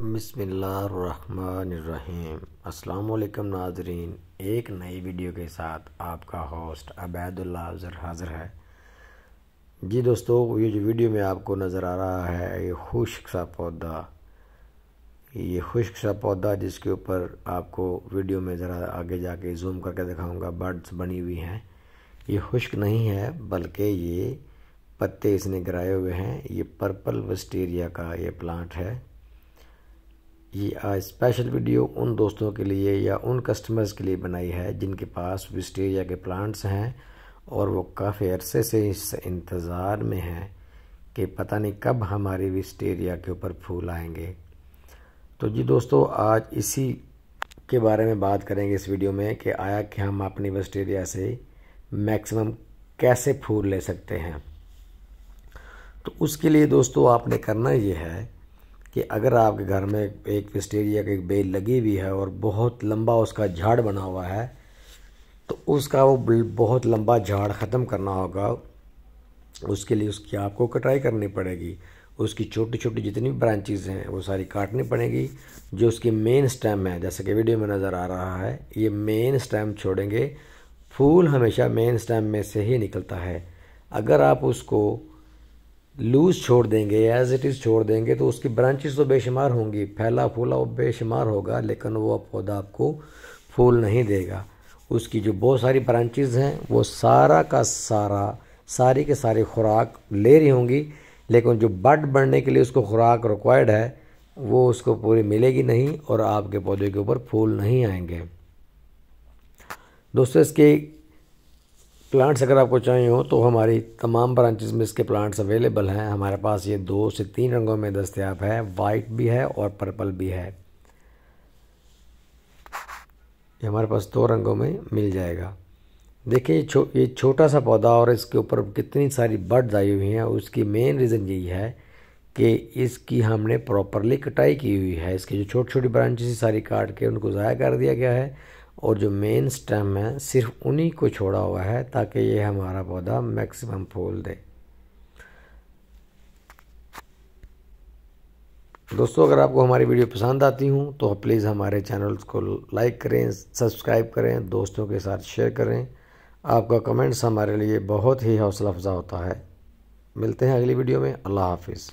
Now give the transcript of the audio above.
बसमीम् अल्लाम नाजरीन एक नई वीडियो के साथ आपका होस्ट अबैदुल्ला अफजर हाज़िर है जी दोस्तों ये जो वीडियो में आपको नज़र आ रहा है ये खुश्क सा पौधा ये खुश्क सा पौधा जिसके ऊपर आपको वीडियो में ज़रा आगे जाके जूम करके दिखाऊंगा बर्ड्स बनी हुई हैं ये खुश्क नहीं है बल्कि ये पत्ते इसने गिराए हुए हैं ये पर्पल वस्टेरिया का ये प्लांट है ये आज स्पेशल वीडियो उन दोस्तों के लिए या उन कस्टमर्स के लिए बनाई है जिनके पास विस्टेरिया के प्लांट्स हैं और वो काफ़ी अरसे से इस इंतज़ार में हैं कि पता नहीं कब हमारी विस्टेरिया के ऊपर फूल आएंगे तो जी दोस्तों आज इसी के बारे में बात करेंगे इस वीडियो में कि आया कि हम अपनी विस्टेरिया से मैक्सिमम कैसे फूल ले सकते हैं तो उसके लिए दोस्तों आपने करना ये है कि अगर आपके घर में एक फिस्टेरिया की बेल लगी हुई है और बहुत लंबा उसका झाड़ बना हुआ है तो उसका वो बहुत लंबा झाड़ ख़त्म करना होगा उसके लिए उसकी आपको कटाई करनी पड़ेगी उसकी छोटी छोटी जितनी ब्रांचेज हैं वो सारी काटनी पड़ेगी जो उसकी मेन स्टेम है जैसे कि वीडियो में नज़र आ रहा है ये मेन स्टेम छोड़ेंगे फूल हमेशा मेन स्टेम में से ही निकलता है अगर आप उसको लूज छोड़ देंगे एज इट इज़ छोड़ देंगे तो उसकी ब्रांचेस तो बेशुमार होंगी फैला फूला वो बेशुमार होगा लेकिन वो पौधा आपको फूल नहीं देगा उसकी जो बहुत सारी ब्रांचेस हैं वो सारा का सारा सारी के सारी खुराक ले रही होंगी लेकिन जो बड बढ़ने के लिए उसको खुराक रिक्वायर्ड है वो उसको पूरी मिलेगी नहीं और आपके पौधे के ऊपर फूल नहीं आएंगे दोस्तों इसके प्लांट्स अगर आपको चाहिए हो तो हमारी तमाम ब्रांचेस में इसके प्लांट्स अवेलेबल हैं हमारे पास ये दो से तीन रंगों में दस्तियाब है वाइट भी है और पर्पल भी है ये हमारे पास दो रंगों में मिल जाएगा देखिए छो ये छोटा सा पौधा और इसके ऊपर कितनी सारी बर्ड्स आई हुई हैं उसकी मेन रीज़न यही है कि इसकी हमने प्रॉपरली कटाई की हुई है इसकी जो छोटी छोटी ब्रांचेस सारी काट के उनको ज़ाया कर दिया गया है और जो मेन स्टेम है सिर्फ उन्हीं को छोड़ा हुआ है ताकि ये हमारा पौधा मैक्सिमम फूल दे दोस्तों अगर आपको हमारी वीडियो पसंद आती हूँ तो प्लीज़ हमारे चैनल्स को लाइक करें सब्सक्राइब करें दोस्तों के साथ शेयर करें आपका कमेंट्स हमारे लिए बहुत ही हौसला अफजा होता है मिलते हैं अगली वीडियो में अल्लाह हाफिज़